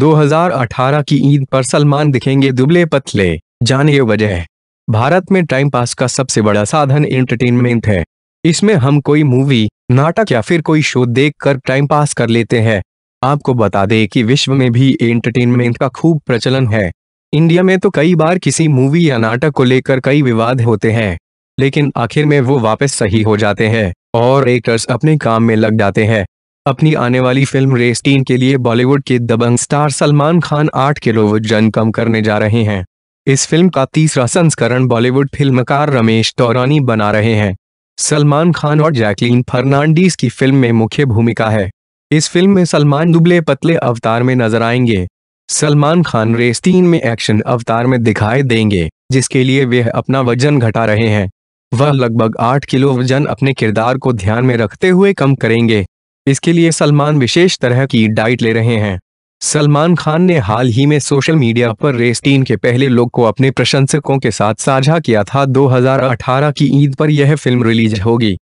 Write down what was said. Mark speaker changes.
Speaker 1: 2018 की ईद पर सलमान दिखेंगे दुबले पतले जाने वजह भारत में टाइम पास का सबसे बड़ा साधन एंटरटेनमेंट है इसमें हम कोई मूवी नाटक या फिर कोई शो देखकर टाइम पास कर लेते हैं आपको बता दें कि विश्व में भी एंटरटेनमेंट का खूब प्रचलन है इंडिया में तो कई बार किसी मूवी या नाटक को लेकर कई विवाद होते हैं लेकिन आखिर में वो वापस सही हो जाते हैं और एक्टर्स अपने काम में लग जाते हैं अपनी आने वाली फिल्म रेस टीन के लिए बॉलीवुड के दबंग स्टार सलमान खान 8 किलो वजन कम करने जा रहे हैं इस फिल्म का तीसरा संस्करण बॉलीवुड फिल्मकार रमेश तौरानी बना रहे हैं सलमान खान और जैकलीन फर्नांडीज की फिल्म में मुख्य भूमिका है इस फिल्म में सलमान दुबले पतले अवतार में नजर आएंगे सलमान खान रेस तीन में एक्शन अवतार में दिखाई देंगे जिसके लिए वे अपना वजन घटा रहे हैं वह लगभग आठ किलो वजन अपने किरदार को ध्यान में रखते हुए कम करेंगे इसके लिए सलमान विशेष तरह की डाइट ले रहे हैं सलमान खान ने हाल ही में सोशल मीडिया पर रेस टीम के पहले लोग को अपने प्रशंसकों के साथ साझा किया था 2018 की ईद पर यह फिल्म रिलीज होगी